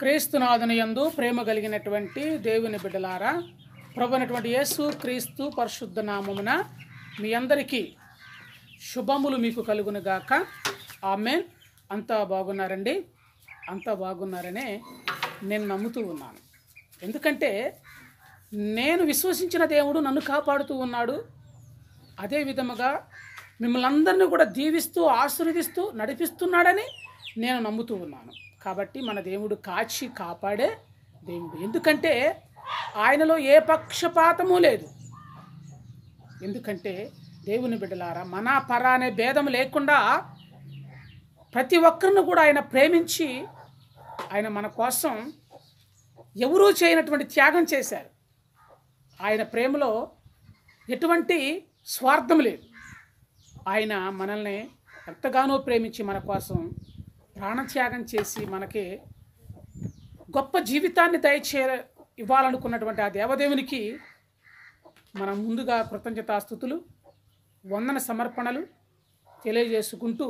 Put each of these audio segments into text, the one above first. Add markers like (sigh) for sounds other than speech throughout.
క్రీస్తునాథునియందు ప్రేమ కలిగినటువంటి దేవుని బిడ్డలారా ప్రభునటువంటి యేసు క్రీస్తు పరిశుద్ధ నామమున మీ అందరికీ శుభములు మీకు కలుగునుగాక ఆమె అంతా బాగున్నారండి అంతా బాగున్నారనే నేను నమ్ముతూ ఉన్నాను ఎందుకంటే నేను విశ్వసించిన దేవుడు నన్ను కాపాడుతూ ఉన్నాడు అదే విధముగా మిమ్మల్ని అందరినీ కూడా దీవిస్తూ ఆశీర్వదిస్తూ నడిపిస్తున్నాడని నేను నమ్ముతూ ఉన్నాను కాబట్టి మన దేవుడు కాచి కాపాడే దేవుడు ఎందుకంటే ఆయనలో ఏ పక్షపాతము లేదు ఎందుకంటే దేవుని బిడ్డలారా మన పర అనే భేదం లేకుండా ప్రతి ఒక్కరిని కూడా ఆయన ప్రేమించి ఆయన మన కోసం ఎవరూ చేయనటువంటి త్యాగం చేశారు ఆయన ప్రేమలో ఎటువంటి స్వార్థం లేదు ఆయన మనల్ని ఎంతగానో ప్రేమించి మన కోసం ప్రాణత్యాగం చేసి మనకి గొప్ప జీవితాన్ని దయచే ఇవ్వాలనుకున్నటువంటి ఆ దేవదేవునికి మనం ముందుగా కృతజ్ఞతాస్థుతులు వందన సమర్పణలు తెలియజేసుకుంటూ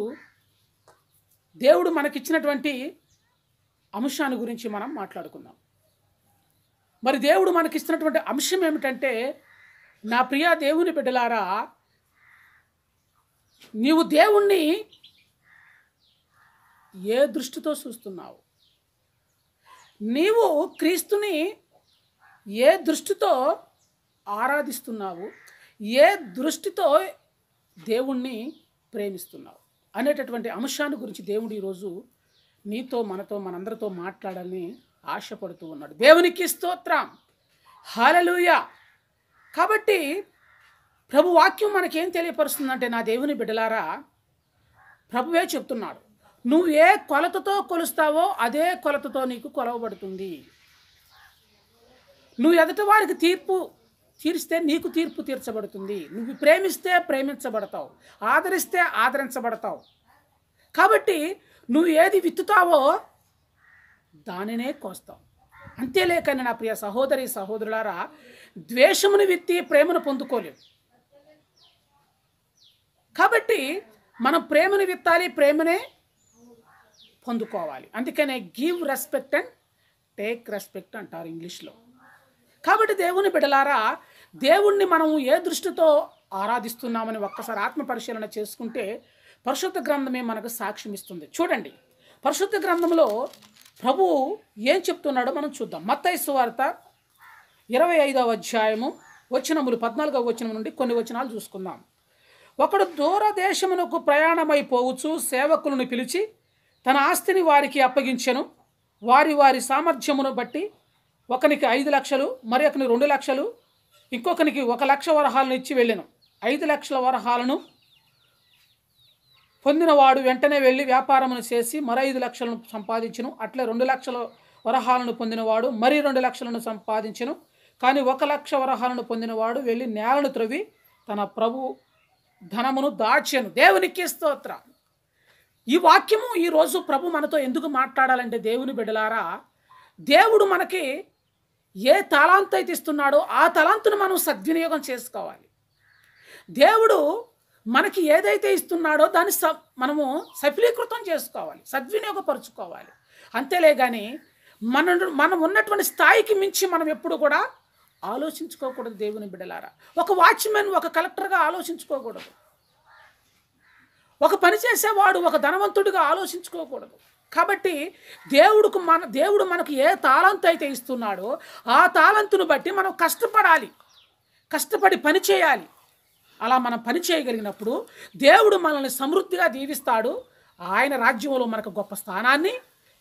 దేవుడు మనకిచ్చినటువంటి అంశాన్ని గురించి మనం మాట్లాడుకుందాం మరి దేవుడు మనకిస్తున్నటువంటి అంశం ఏమిటంటే నా ప్రియా దేవుని బిడ్డలారా నీవు దేవుణ్ణి ఏ దృష్టితో చూస్తున్నావు నీవు క్రీస్తుని ఏ దృష్టితో ఆరాధిస్తున్నావు ఏ దృష్టితో దేవుణ్ణి ప్రేమిస్తున్నావు అనేటటువంటి అంశాన్ని గురించి దేవుడు ఈరోజు నీతో మనతో మనందరితో మాట్లాడాలని ఆశపడుతూ ఉన్నాడు దేవునికి స్తోత్రం హాలలుయ కాబట్టి ప్రభు వాక్యం మనకేం తెలియపరుస్తుందంటే నా దేవుని బిడ్డలారా ప్రభువే చెప్తున్నాడు నువ్వు ఏ కొలతతో కొలుస్తావో అదే కొలతతో నీకు కొలవబడుతుంది నువ్వు ఎదుటి వారికి తీర్పు తీరిస్తే నీకు తీర్పు తీర్చబడుతుంది నువ్వు ప్రేమిస్తే ప్రేమించబడతావు ఆదరిస్తే ఆదరించబడతావు కాబట్టి నువ్వు ఏది విత్తుతావో దానినే కోస్తావు అంతేలేకని నా ప్రియ సహోదరి సహోదరులారా ద్వేషమును విత్తి ప్రేమను పొందుకోలేవు కాబట్టి మనం ప్రేమను విత్తాలి ప్రేమనే పొందుకోవాలి అందుకనే give respect and take respect అంటారు ఇంగ్లీష్లో కాబట్టి దేవుని బిడలారా దేవుణ్ణి మనం ఏ దృష్టితో ఆరాధిస్తున్నామని ఒక్కసారి ఆత్మ పరిశీలన చేసుకుంటే పరిశుద్ధ గ్రంథమే మనకు సాక్ష్యం ఇస్తుంది చూడండి పరిశుద్ధ గ్రంథంలో ప్రభు ఏం చెప్తున్నాడో మనం చూద్దాం మత్తైసు వార్త ఇరవై ఐదవ అధ్యాయము వచనములు పద్నాలుగవ వచనం నుండి కొన్ని వచనాలు చూసుకుందాం ఒకడు దూరదేశమునకు ప్రయాణమైపోవచ్చు సేవకులను పిలిచి తన ఆస్తిని వారికి అప్పగించెను వారి వారి సామర్థ్యమును బట్టి ఒకనికి ఐదు లక్షలు ఒకని రెండు లక్షలు ఇంకొకనికి ఒక లక్ష వరహాలను ఇచ్చి వెళ్ళాను ఐదు లక్షల వరహాలను పొందినవాడు వెంటనే వెళ్ళి వ్యాపారమును చేసి మరో ఐదు లక్షలను సంపాదించను అట్లే రెండు లక్షల వరహాలను పొందినవాడు మరి రెండు లక్షలను సంపాదించను కానీ ఒక లక్ష వరహాలను పొందినవాడు వెళ్ళి నేలను త్రవ్వి తన ప్రభు ధనమును దాచెను దేవునికి స్తోత్రం ఈ వాక్యము ఈరోజు ప్రభు మనతో ఎందుకు మాట్లాడాలంటే దేవుని బిడలారా దేవుడు మనకి ఏ తలాంత్ అయితే ఇస్తున్నాడో ఆ తలాంతును మనం సద్వినియోగం చేసుకోవాలి దేవుడు మనకి ఏదైతే ఇస్తున్నాడో దాన్ని స మనము సఫలీకృతం చేసుకోవాలి సద్వినియోగపరుచుకోవాలి అంతేలే కానీ మన మనం ఉన్నటువంటి స్థాయికి మించి మనం ఎప్పుడు కూడా ఆలోచించుకోకూడదు దేవుని బిడలారా ఒక వాచ్మెన్ ఒక కలెక్టర్గా ఆలోచించుకోకూడదు ఒక పని చేసేవాడు ఒక ధనవంతుడిగా ఆలోచించుకోకూడదు కాబట్టి దేవుడుకు మన దేవుడు మనకు ఏ తాళంతు అయితే ఇస్తున్నాడో ఆ తాళంతును బట్టి మనం కష్టపడాలి కష్టపడి పని చేయాలి అలా మనం పని చేయగలిగినప్పుడు దేవుడు మనల్ని సమృద్ధిగా దీవిస్తాడు ఆయన రాజ్యంలో మనకు గొప్ప స్థానాన్ని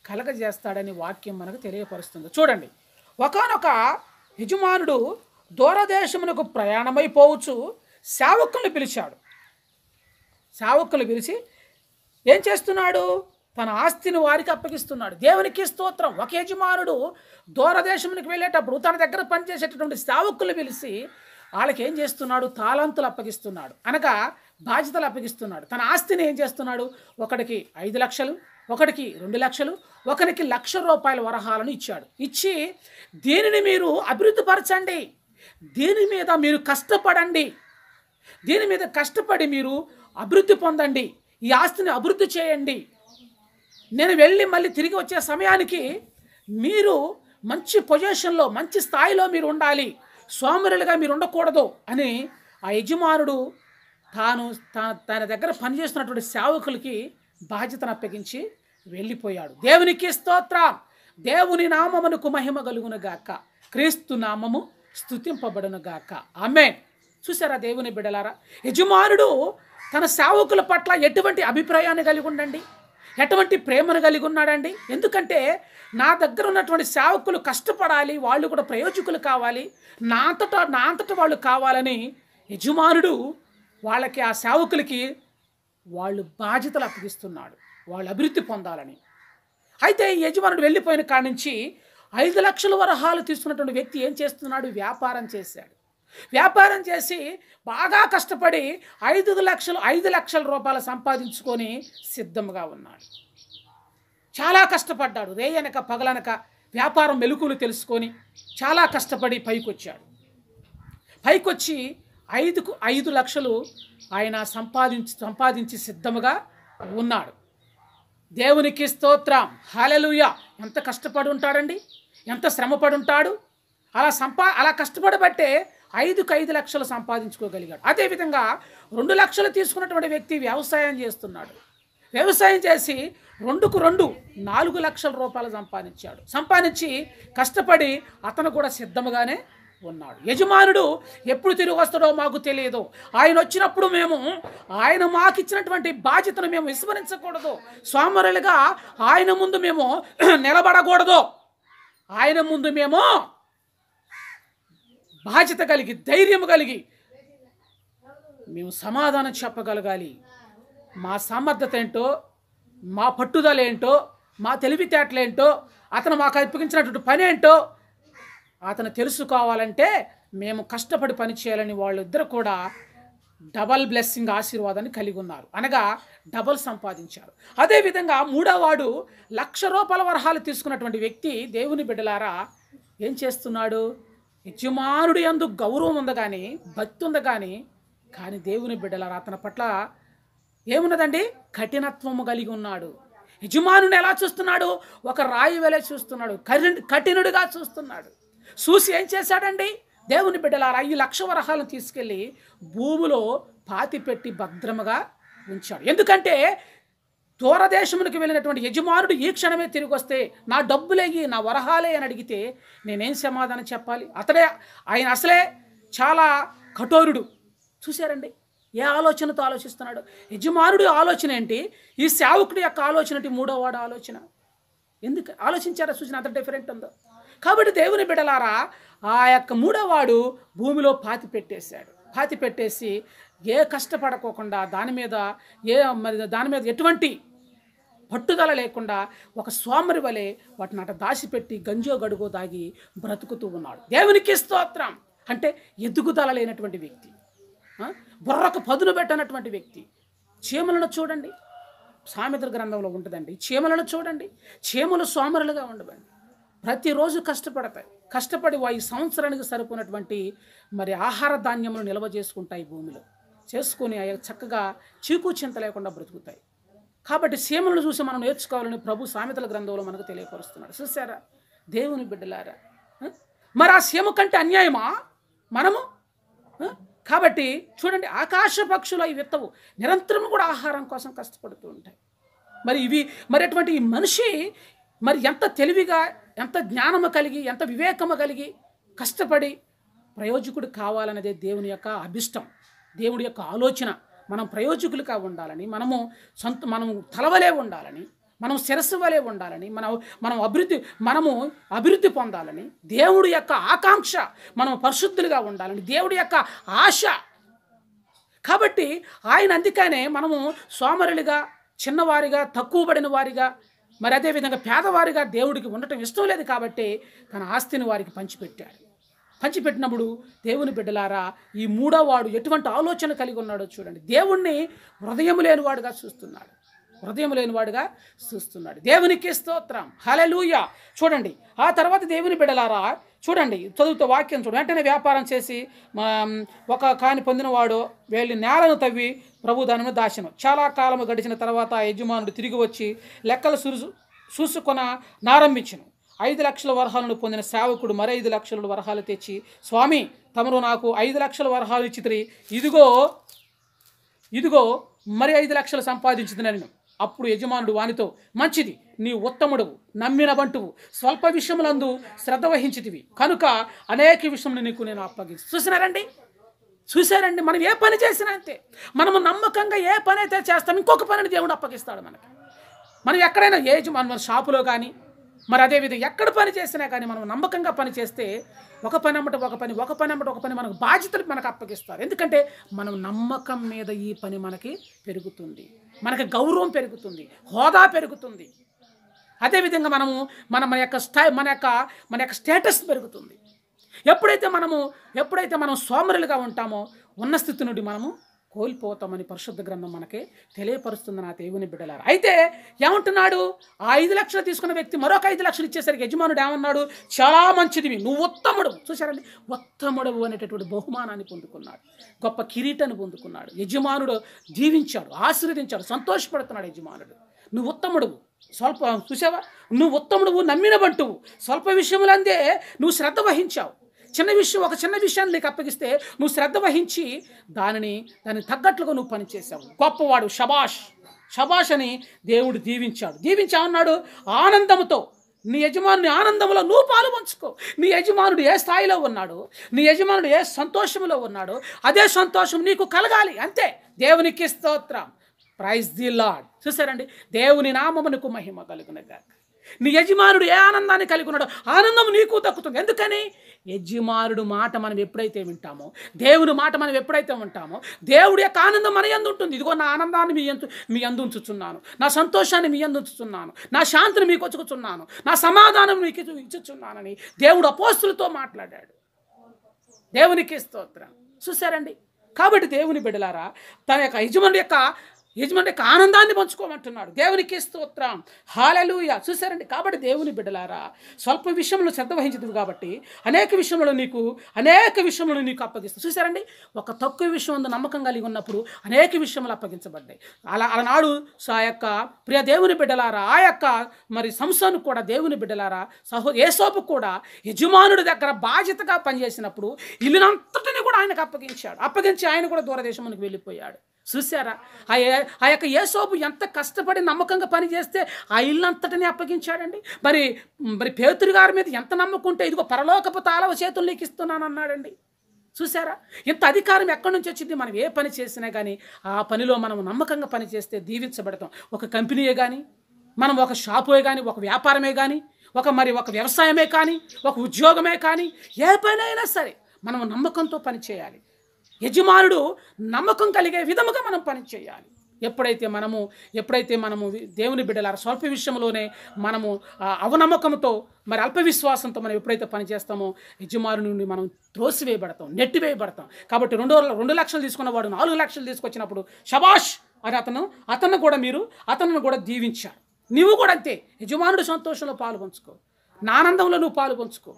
కలగజేస్తాడని వాక్యం మనకు తెలియపరుస్తుంది చూడండి ఒకనొక యజమానుడు దూరదేశమునకు ప్రయాణమైపోవచ్చు సేవకుల్ని పిలిచాడు సేవకులు పిలిచి ఏం చేస్తున్నాడు తన ఆస్తిని వారికి అప్పగిస్తున్నాడు దేవునికి స్తోత్రం ఒక యజమానుడు దూరదేశంకి వెళ్ళేటప్పుడు తన దగ్గర పనిచేసేటటువంటి సేవకులు పిలిచి వాళ్ళకి ఏం చేస్తున్నాడు తాళంతులు అప్పగిస్తున్నాడు అనగా బాధ్యతలు అప్పగిస్తున్నాడు తన ఆస్తిని ఏం చేస్తున్నాడు ఒకడికి ఐదు లక్షలు ఒకడికి రెండు లక్షలు ఒకరికి లక్ష రూపాయల వరహాలను ఇచ్చాడు ఇచ్చి దీనిని మీరు అభివృద్ధిపరచండి దీని మీద మీరు కష్టపడండి దీని మీద కష్టపడి మీరు అభివృద్ధి పొందండి ఈ ఆస్తిని అభివృద్ధి చేయండి నేను వెళ్ళి మళ్ళీ తిరిగి వచ్చే సమయానికి మీరు మంచి పొజిషన్లో మంచి స్థాయిలో మీరు ఉండాలి సోమరులుగా మీరు ఉండకూడదు అని ఆ యజమానుడు తాను తన దగ్గర పనిచేస్తున్నటువంటి సేవకులకి బాధ్యతను అప్పగించి వెళ్ళిపోయాడు దేవునికి స్తోత్రం దేవుని నామమునకు మహిమ గాక క్రీస్తు నామము గాక ఆమె చూసారా దేవుని బిడలారా యజమానుడు తన సేవకుల పట్ల ఎటువంటి అభిప్రాయాన్ని కలిగి ఉండండి ఎటువంటి ప్రేమను కలిగి ఉన్నాడండి ఎందుకంటే నా దగ్గర ఉన్నటువంటి సేవకులు కష్టపడాలి వాళ్ళు కూడా ప్రయోజకులు కావాలి నా అంతట నా అంతట వాళ్ళు కావాలని యజమానుడు వాళ్ళకి ఆ సేవకులకి వాళ్ళు బాధ్యతలు అప్పగిస్తున్నాడు వాళ్ళు అభివృద్ధి పొందాలని అయితే యజమానుడు వెళ్ళిపోయిన కాడి నుంచి ఐదు లక్షల వరహాలు తీసుకున్నటువంటి వ్యక్తి ఏం చేస్తున్నాడు వ్యాపారం చేశాడు వ్యాపారం చేసి బాగా కష్టపడి ఐదు లక్షలు ఐదు లక్షల రూపాయలు సంపాదించుకొని సిద్ధంగా ఉన్నాడు చాలా కష్టపడ్డాడు రేయనక పగలనక వ్యాపారం మెలుకులు తెలుసుకొని చాలా కష్టపడి పైకొచ్చాడు పైకొచ్చి ఐదుకు ఐదు లక్షలు ఆయన సంపాదించి సంపాదించి సిద్ధముగా ఉన్నాడు దేవునికి స్తోత్రం హాలెలుయ ఎంత కష్టపడి ఉంటాడండి ఎంత శ్రమపడి ఉంటాడు అలా సంపా అలా కష్టపడబట్టే ఐదుకు ఐదు లక్షలు సంపాదించుకోగలిగాడు అదేవిధంగా రెండు లక్షలు తీసుకున్నటువంటి వ్యక్తి వ్యవసాయం చేస్తున్నాడు వ్యవసాయం చేసి రెండుకు రెండు నాలుగు లక్షల రూపాయలు సంపాదించాడు సంపాదించి కష్టపడి అతను కూడా సిద్ధముగానే ఉన్నాడు యజమానుడు ఎప్పుడు తిరిగి వస్తాడో మాకు తెలియదు ఆయన వచ్చినప్పుడు మేము ఆయన మాకు ఇచ్చినటువంటి బాధ్యతను మేము విస్మరించకూడదు స్వామరులుగా ఆయన ముందు మేము (clears throat) నిలబడకూడదు ఆయన ముందు మేము బాధ్యత కలిగి ధైర్యం కలిగి మేము సమాధానం చెప్పగలగాలి మా సమర్థత ఏంటో మా పట్టుదల ఏంటో మా తెలివితేటలేంటో అతను మాకు అర్పించినటువంటి పని ఏంటో అతను తెలుసుకోవాలంటే మేము కష్టపడి పని చేయాలని వాళ్ళిద్దరు కూడా డబల్ బ్లెస్సింగ్ ఆశీర్వాదాన్ని కలిగి ఉన్నారు అనగా డబల్ సంపాదించారు అదేవిధంగా మూడోవాడు లక్ష రూపాయల వరహాలు తీసుకున్నటువంటి వ్యక్తి దేవుని బిడ్డలారా ఏం చేస్తున్నాడు యజమానుడి అందు గౌరవం ఉంది కానీ భక్తి ఉంది కానీ కానీ దేవుని బిడ్డల అతని పట్ల ఏమున్నదండి కఠినత్వము కలిగి ఉన్నాడు యజమానుని ఎలా చూస్తున్నాడు ఒక రాయి వెలే చూస్తున్నాడు కఠినుడిగా చూస్తున్నాడు చూసి ఏం చేశాడండి దేవుని బిడ్డలారా ఈ లక్ష వరహాలను తీసుకెళ్ళి భూమిలో పాతి పెట్టి భద్రముగా ఉంచాడు ఎందుకంటే దూరదేశములకు వెళ్ళినటువంటి యజమానుడు ఈ క్షణమే తిరిగి వస్తే నా డబ్బులేగి నా వరహాలే అని అడిగితే నేనేం సమాధానం చెప్పాలి అతడే ఆయన అసలే చాలా కఠోరుడు చూశారండి ఏ ఆలోచనతో ఆలోచిస్తున్నాడు యజమానుడి ఆలోచన ఏంటి ఈ సేవకుడి యొక్క ఆలోచన మూడో వాడు ఆలోచన ఎందుకు ఆలోచించారా సూచన అంత డిఫరెంట్ ఉందో కాబట్టి దేవుని బిడలారా ఆ యొక్క మూడోవాడు భూమిలో పాతి పెట్టేశాడు పాతి పెట్టేసి ఏ కష్టపడకోకుండా దాని మీద ఏ మరి దాని మీద ఎటువంటి పట్టుదల లేకుండా ఒక సోమరి వలె వాటిని అట దాచిపెట్టి గంజో గడుగో దాగి బ్రతుకుతూ ఉన్నాడు దేవునికి స్తోత్రం అంటే ఎదుగుదల లేనటువంటి వ్యక్తి బుర్రకు పదును పెట్టనటువంటి వ్యక్తి చీమలను చూడండి సామెతల గ్రంథంలో ఉంటుందండి చీమలను చూడండి చీమలు సోమరులుగా ఉండవండి ప్రతిరోజు కష్టపడతాయి కష్టపడి వాయి సంవత్సరానికి సరిపోయినటువంటి మరి ఆహార ధాన్యములు నిల్వ చేసుకుంటాయి భూమిలో చేసుకుని అవి చక్కగా చీకు చింత లేకుండా బ్రతుకుతాయి కాబట్టి సీమలను చూసి మనం నేర్చుకోవాలని ప్రభు సామెతల గ్రంథంలో మనకు తెలియపరుస్తున్నాడు చూసారా దేవుని బిడ్డలారా మరి ఆ సీమ కంటే అన్యాయమా మనము కాబట్టి చూడండి ఆకాశ పక్షులు అవి విత్తవు నిరంతరం కూడా ఆహారం కోసం కష్టపడుతూ ఉంటాయి మరి ఇవి మరి అటువంటి మనిషి మరి ఎంత తెలివిగా ఎంత జ్ఞానము కలిగి ఎంత వివేకము కలిగి కష్టపడి ప్రయోజకుడు కావాలనేదే దేవుని యొక్క అభిష్టం దేవుడి యొక్క ఆలోచన మనం ప్రయోజకులుగా ఉండాలని మనము సొంత మనము తలవలే ఉండాలని మనం శిరస్సు వలె ఉండాలని మనం మనం అభివృద్ధి మనము అభివృద్ధి పొందాలని దేవుడి యొక్క ఆకాంక్ష మనం పరిశుద్ధులుగా ఉండాలని దేవుడి యొక్క ఆశ కాబట్టి ఆయన అందుకనే మనము సోమరులుగా చిన్నవారిగా తక్కువ పడిన వారిగా మరి అదేవిధంగా పేదవారిగా దేవుడికి ఉండటం ఇష్టం లేదు కాబట్టి తన ఆస్తిని వారికి పంచిపెట్టాడు పంచిపెట్టినప్పుడు దేవుని బిడ్డలారా ఈ మూడో వాడు ఎటువంటి ఆలోచన కలిగి ఉన్నాడో చూడండి దేవుణ్ణి హృదయం లేనివాడుగా చూస్తున్నాడు హృదయం లేనివాడుగా చూస్తున్నాడు దేవునికి స్తోత్రం హలలుయ చూడండి ఆ తర్వాత దేవుని బిడలారా చూడండి చదువుతో వాక్యం చూడండి వెంటనే వ్యాపారం చేసి ఒక కాని పొందినవాడు వెళ్ళి నేలను తవ్వి ప్రభు దానిని దాచను చాలా కాలం గడిచిన తర్వాత యజమానుడు తిరిగి వచ్చి లెక్కలు సురుసు చూసుకొన నారంభించను ఐదు లక్షల వరహాలను పొందిన సేవకుడు మరి ఐదు లక్షల వరహాలు తెచ్చి స్వామి తమరు నాకు ఐదు లక్షల వరహాలు ఇచ్చి ఇదిగో ఇదిగో మరి ఐదు లక్షలు సంపాదించింది నేను అప్పుడు యజమానుడు వానితో మంచిది నీ ఉత్తముడవు నమ్మిన బంటువు స్వల్ప విషయములందు శ్రద్ధ వహించితివి కనుక అనేక విషయములు నీకు నేను అప్పగించి చూసినారండి చూశారండి మనం ఏ పని చేసినా అంతే మనము నమ్మకంగా ఏ పని అయితే చేస్తాం ఇంకొక పనిని దేవుడు అప్పగిస్తాడు మనకి మనం ఎక్కడైనా ఏజ్ మన షాపులో కానీ మరి అదేవిధంగా ఎక్కడ పని చేసినా కానీ మనం నమ్మకంగా పని చేస్తే ఒక పని అమ్మట ఒక పని ఒక పని అమ్మట ఒక పని మనకు బాధ్యతలు మనకు అప్పగిస్తారు ఎందుకంటే మనం నమ్మకం మీద ఈ పని మనకి పెరుగుతుంది మనకి గౌరవం పెరుగుతుంది హోదా పెరుగుతుంది అదేవిధంగా మనము మన మన యొక్క స్థాయి మన యొక్క మన యొక్క స్టేటస్ పెరుగుతుంది ఎప్పుడైతే మనము ఎప్పుడైతే మనం సోమరులుగా ఉంటామో ఉన్న స్థితి నుండి మనము కోల్పోతామని పరిశుద్ధ గ్రంథం మనకి తెలియపరుస్తుంది నా దేవుని బిడ్డలారు అయితే ఏమంటున్నాడు ఆ ఐదు లక్షలు తీసుకున్న వ్యక్తి మరొక ఐదు లక్షలు ఇచ్చేసరికి యజమానుడు ఏమన్నాడు చాలా మంచిదివి నువ్వు ఉత్తముడు చూసారండి ఉత్తముడు అనేటటువంటి బహుమానాన్ని పొందుకున్నాడు గొప్ప కిరీటాన్ని పొందుకున్నాడు యజమానుడు జీవించాడు ఆశీర్వదించాడు సంతోషపడుతున్నాడు యజమానుడు నువ్వు ఉత్తముడు స్వల్ప చూసావా నువ్వు ఉత్తముడు నమ్మినవంటువు స్వల్ప విషయములందే నువ్వు శ్రద్ధ వహించావు చిన్న విషయం ఒక చిన్న విషయాన్ని నీకు అప్పగిస్తే నువ్వు శ్రద్ధ వహించి దానిని దాన్ని తగ్గట్లుగా నువ్వు పనిచేసావు గొప్పవాడు షబాష్ షబాష్ అని దేవుడు దీవించాడు దీవించామన్నాడు ఆనందంతో నీ యజమానుని ఆనందంలో నువ్వు పాలు పంచుకో నీ యజమానుడు ఏ స్థాయిలో ఉన్నాడు నీ యజమానుడు ఏ సంతోషంలో ఉన్నాడు అదే సంతోషం నీకు కలగాలి అంతే దేవునికి స్తోత్రం ప్రైజ్ ది లాడ్ చూసారండి దేవుని నామమునకు మహిమ కలుగునగాక నీ యజమానుడు ఏ ఆనందాన్ని కలిగి ఉన్నాడో ఆనందం నీకు దక్కుతుంది ఎందుకని యజమానుడు మాట మనం ఎప్పుడైతే వింటామో దేవుని మాట మనం ఎప్పుడైతే ఉంటామో దేవుడి యొక్క ఆనందం మన ఎందు ఉంటుంది ఇదిగో నా ఆనందాన్ని మీ ఎందు మీ అందుంచుచున్నాను నా సంతోషాన్ని మీ అందుంచుచున్నాను నా శాంతిని మీకు వచ్చుకుచున్నాను నా సమాధానం మీకు ఇచ్చుచున్నానని దేవుడు అపోస్తులతో మాట్లాడాడు దేవునికి స్తోత్రం చూసారండి కాబట్టి దేవుని బిడలారా తన యొక్క యజమాని యొక్క యజమానికి ఆనందాన్ని పంచుకోమంటున్నాడు దేవునికి స్తోత్రం హాలలుయ చూసారండి కాబట్టి దేవుని బిడ్డలారా స్వల్ప విషయంలో శ్రద్ధ వహించదు కాబట్టి అనేక విషయంలో నీకు అనేక విషయంలో నీకు అప్పగిస్తుంది చూసారండి ఒక తక్కువ విషయం ఉంది నమ్మకం కలిగి ఉన్నప్పుడు అనేక విషయములు అప్పగించబడ్డాయి అలా అలనాడు ఆ యొక్క ప్రియ దేవుని బిడ్డలారా ఆ యొక్క మరి సంస్థను కూడా దేవుని బిడ్డలారా సహో ఏసోపు కూడా యజమానుడి దగ్గర బాధ్యతగా పనిచేసినప్పుడు ఇల్లునంతటిని కూడా ఆయనకు అప్పగించాడు అప్పగించి ఆయన కూడా దూరదేశం వెళ్ళిపోయాడు చూసారా ఆ యొక్క యేసోపు ఎంత కష్టపడి నమ్మకంగా పనిచేస్తే ఆ ఇల్లంతటిని అప్పగించాడండి మరి మరి పేతురు గారి మీద ఎంత నమ్మకుంటే ఇదిగో పరలోకపు తాళవ చేతులు లీకిస్తున్నాను అన్నాడండి చూసారా ఇంత అధికారం ఎక్కడి నుంచి వచ్చింది మనం ఏ పని చేసినా కానీ ఆ పనిలో మనం నమ్మకంగా పనిచేస్తే దీవించబడతాం ఒక కంపెనీయే కానీ మనం ఒక షాపుయే కానీ ఒక వ్యాపారమే కానీ ఒక మరి ఒక వ్యవసాయమే కానీ ఒక ఉద్యోగమే కానీ ఏ పనైనా సరే మనం నమ్మకంతో పనిచేయాలి యజమానుడు నమ్మకం కలిగే విధముగా మనం పనిచేయాలి ఎప్పుడైతే మనము ఎప్పుడైతే మనము దేవుని బిడ్డలారా స్వల్ప విషయంలోనే మనము అవనమ్మకంతో మరి అల్పవిశ్వాసంతో మనం ఎప్పుడైతే పనిచేస్తామో యజమాని నుండి మనం త్రోసివేయబడతాం నెట్టివేయబడతాం కాబట్టి రెండు రెండు లక్షలు తీసుకున్నవాడు నాలుగు లక్షలు తీసుకొచ్చినప్పుడు షబాష్ అని అతను అతను కూడా మీరు అతను కూడా దీవించారు నువ్వు కూడా అంతే యజమానుడు సంతోషంలో పాలు పంచుకో నానందంలో నువ్వు పాలు పంచుకో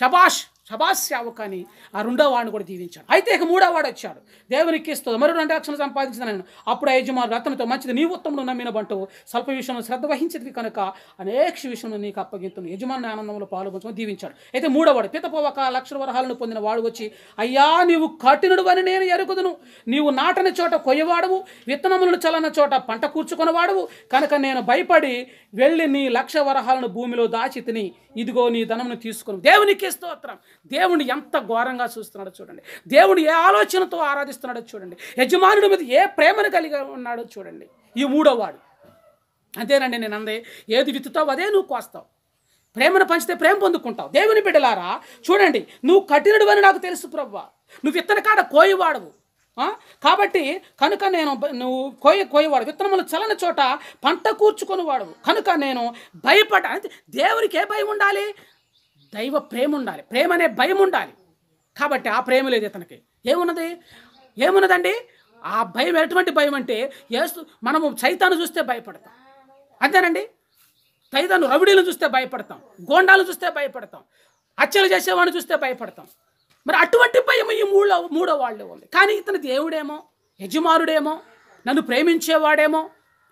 షబాష్ శబాస్యావుకు అని ఆ రెండో వాడిని కూడా దీవించాడు అయితే ఇక మూడో వాడు వచ్చాడు దేవునికి ఇస్తుంది మరో రెండు రక్షణ సంపాదించిన నేను అప్పుడు యజమాను అతనితో మంచిది నీ ఉత్తముడు నమ్మినబంటూ స్వల్ప విషయంలో శ్రద్ధ వహించదు కనుక అనేక విషయంలో నీకు అప్పగించను యజమాని ఆనందంలో పాల్గొంచమని దీవించాడు అయితే మూడో వాడు పితపోవక లక్షల వరహాలను పొందిన వాడు వచ్చి అయ్యా నీవు కఠినుడు అని నేను ఎరుగుదును నీవు నాటని చోట కొయ్యవాడవు విత్తనములను చలన చోట పంట కూర్చుకున్నవాడవు కనుక నేను భయపడి వెళ్ళి నీ లక్ష వరహాలను భూమిలో దాచి తిని ఇదిగో నీ ధనమును తీసుకుని దేవునికి స్తోత్రం దేవుడిని ఎంత ఘోరంగా చూస్తున్నాడో చూడండి దేవుడు ఏ ఆలోచనతో ఆరాధిస్తున్నాడో చూడండి యజమానుడి మీద ఏ ప్రేమను కలిగి ఉన్నాడో చూడండి ఈ మూడోవాడు అంతేనండి నేను అందే ఏది విత్తుతావు అదే నువ్వు కోస్తావు ప్రేమను పంచితే ప్రేమ పొందుకుంటావు దేవుని బిడ్డలారా చూడండి నువ్వు కఠినడు అని నాకు తెలుసు ప్రవ్వ నువ్వు విత్తన కాడ కోయివాడవు కాబట్టి కనుక నేను నువ్వు కోయ కోయవాడు విత్తనములు చలని చోట పంట కూర్చుకొని వాడు కనుక నేను భయపడ దేవునికి ఏ భయం ఉండాలి దైవ ప్రేమ ఉండాలి ప్రేమ అనే భయం ఉండాలి కాబట్టి ఆ ప్రేమ లేదు ఇతనికి ఏమున్నది ఏమున్నదండి ఆ భయం ఎటువంటి భయం అంటే ఏస్తు మనము చైతాను చూస్తే భయపడతాం అంతేనండి చైతాను రవిడీలను చూస్తే భయపడతాం గోండాలను చూస్తే భయపడతాం అచ్చలు చేసేవాడిని చూస్తే భయపడతాం మరి అటువంటి భయం ఈ మూడో మూడో వాళ్ళు ఉంది కానీ ఇతను దేవుడేమో యజమానుడేమో నన్ను ప్రేమించేవాడేమో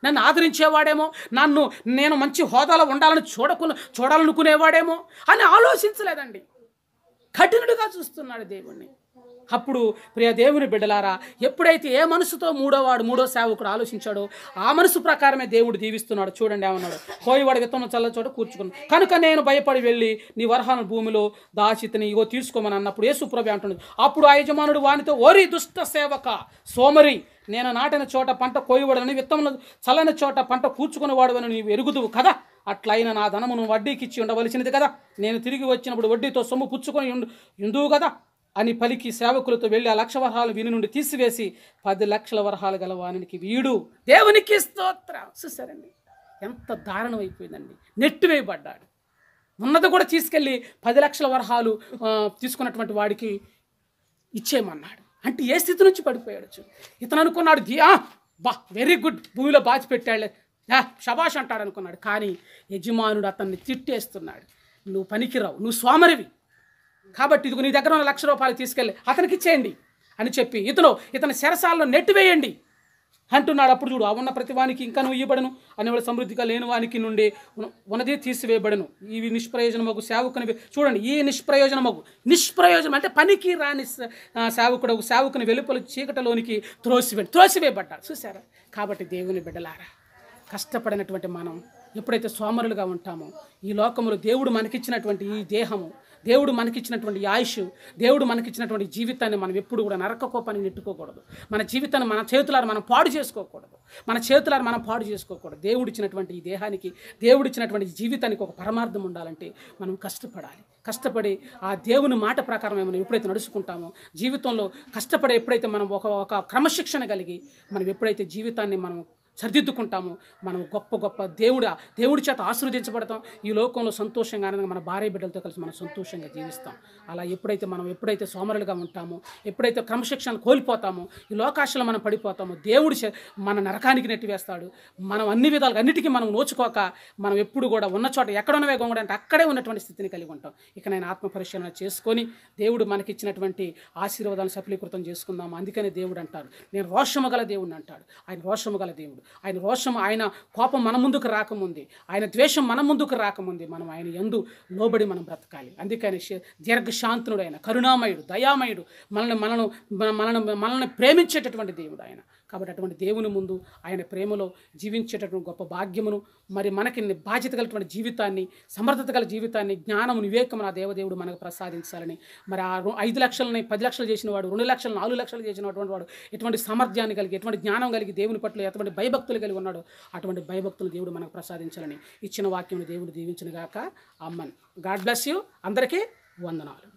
నన్ను ఆదరించేవాడేమో నన్ను నేను మంచి హోదాలో ఉండాలని చూడకు చూడాలనుకునేవాడేమో అని ఆలోచించలేదండి కఠినుడిగా చూస్తున్నాడు దేవుణ్ణి అప్పుడు ప్రియ దేవుని బిడ్డలారా ఎప్పుడైతే ఏ మనసుతో మూడో వాడు మూడో సేవకుడు ఆలోచించాడో ఆ మనసు ప్రకారమే దేవుడు దీవిస్తున్నాడు చూడండి ఏమన్నాడు కోయివాడు విత్తనం చల్ల చోట కూర్చుకున్నాను కనుక నేను భయపడి వెళ్ళి నీ వరహాన భూమిలో దాచితని ఇగో తీసుకోమని అన్నప్పుడు ఏ యేసుప్రభు అంటున్నాడు అప్పుడు ఆ యజమానుడు వానితో ఓరి దుష్ట సేవక సోమరి నేను నాటిన చోట పంట కోయబడని విత్తనం చల్లని చోట పంట కూర్చుకునేవాడు అని నీవు ఎరుగుదువు కదా అట్లయిన నా ధనమును వడ్డీకిచ్చి ఉండవలసినది కదా నేను తిరిగి వచ్చినప్పుడు వడ్డీతో సొమ్ము పుచ్చుకొని ఉండు కదా అని పలికి సేవకులతో వెళ్ళి ఆ లక్ష వరహాలు విని నుండి తీసివేసి పది లక్షల వరహాలు గల వానికి వీడు దేవునికి స్తోత్రం చూసారండి ఎంత దారుణం అయిపోయిందండి వేయబడ్డాడు ఉన్నది కూడా తీసుకెళ్ళి పది లక్షల వరహాలు తీసుకున్నటువంటి వాడికి ఇచ్చేయమన్నాడు అంటే ఏ స్థితి నుంచి పడిపోయాడు ఇతను అనుకున్నాడు బా వెరీ గుడ్ భూమిలో బాచి పెట్టాడు షబాష్ అంటాడు అనుకున్నాడు కానీ యజమానుడు అతన్ని తిట్టేస్తున్నాడు నువ్వు పనికిరావు నువ్వు స్వామరివి కాబట్టి ఇదిగో నీ దగ్గర ఉన్న లక్ష రూపాయలు తీసుకెళ్ళి అతనికి ఇచ్చేయండి అని చెప్పి ఇతను ఇతని శరసాల్లో నెట్టివేయండి అంటున్నాడు అప్పుడు చూడు ఆ ఉన్న ప్రతివానికి ఇంకా నువ్వు ఇవ్వబడను అనేవాడు సమృద్ధిగా లేని వానికి నుండి ఉన్నది తీసివేయబడను ఇవి నిష్ప్రయోజనమగు సేవకుని చూడండి ఈ నిష్ప్రయోజనమగు నిష్ప్రయోజనం అంటే పనికి రాని సేవకుడు సేవకుని వెలుపల చీకటలోనికి త్రోసివే త్రోసివేయబడ్డాడు చూసారా కాబట్టి దేవుని బిడ్డలారా కష్టపడినటువంటి మనం ఎప్పుడైతే సోమరులుగా ఉంటామో ఈ లోకంలో దేవుడు మనకిచ్చినటువంటి ఈ దేహము దేవుడు మనకిచ్చినటువంటి ఆయుష్ దేవుడు మనకిచ్చినటువంటి జీవితాన్ని మనం ఎప్పుడు కూడా నరక నెట్టుకోకూడదు మన జీవితాన్ని మన చేతులారు మనం పాడు చేసుకోకూడదు మన చేతులారు మనం పాడు చేసుకోకూడదు దేవుడు ఇచ్చినటువంటి ఈ దేహానికి దేవుడు ఇచ్చినటువంటి జీవితానికి ఒక పరమార్థం ఉండాలంటే మనం కష్టపడాలి కష్టపడి ఆ దేవుని మాట ప్రకారం మనం ఎప్పుడైతే నడుచుకుంటామో జీవితంలో కష్టపడే ఎప్పుడైతే మనం ఒక ఒక క్రమశిక్షణ కలిగి మనం ఎప్పుడైతే జీవితాన్ని మనం సరిదిద్దుకుంటాము మనం గొప్ప గొప్ప దేవుడు దేవుడి చేత ఆశీర్వదించబడతాం ఈ లోకంలో సంతోషంగా ఆనందంగా మన భార్య బిడ్డలతో కలిసి మనం సంతోషంగా జీవిస్తాం అలా ఎప్పుడైతే మనం ఎప్పుడైతే సోమరులుగా ఉంటామో ఎప్పుడైతే క్రమశిక్షణ కోల్పోతామో ఈ లోకాశలో మనం పడిపోతామో దేవుడు మన నరకానికి నెట్టివేస్తాడు మనం అన్ని విధాలుగా అన్నిటికీ మనం నోచుకోక మనం ఎప్పుడు కూడా ఉన్న చోట ఎక్కడ ఉన్నవే గొంగడంటే అక్కడే ఉన్నటువంటి స్థితిని కలిగి ఉంటాం ఇక నేను ఆత్మ పరిశీలన చేసుకొని దేవుడు మనకిచ్చినటువంటి ఆశీర్వాదాలను సఫలీకృతం చేసుకుందాము అందుకనే దేవుడు అంటారు నేను రోషము గల దేవుడిని అంటాడు ఆయన రోషము గల దేవుడు ఆయన రోషం ఆయన కోపం మన ముందుకు రాకముంది ఆయన ద్వేషం మన ముందుకు రాకముంది మనం ఆయన ఎందు లోబడి మనం బ్రతకాలి అందుకని దీర్ఘశాంతుడు ఆయన కరుణామయుడు దయామయుడు మనల్ని మనను మనను మనల్ని ప్రేమించేటటువంటి దేవుడు ఆయన కాబట్టి అటువంటి దేవుని ముందు ఆయన ప్రేమలో జీవించేటటువంటి గొప్ప భాగ్యమును మరి మనకి బాధ్యత కలిగినటువంటి జీవితాన్ని సమర్థత గల జీవితాన్ని జ్ఞానము వివేకము ఆ దేవదేవుడు మనకు ప్రసాదించాలని మరి ఆ ఐదు లక్షలని పది లక్షలు చేసిన వాడు రెండు లక్షలు నాలుగు లక్షలు చేసినటువంటి వాడు ఎటువంటి సామర్థ్యాన్ని కలిగి ఎటువంటి జ్ఞానం కలిగి దేవుని పట్ల ఎటువంటి భయభక్తులు కలిగి ఉన్నాడు అటువంటి భయభక్తులు దేవుడు మనకు ప్రసాదించాలని ఇచ్చిన వాక్యం దేవుడు దీవించిన గాక అమ్మన్ గాడ్ బ్లెస్ యూ అందరికీ వందనాలు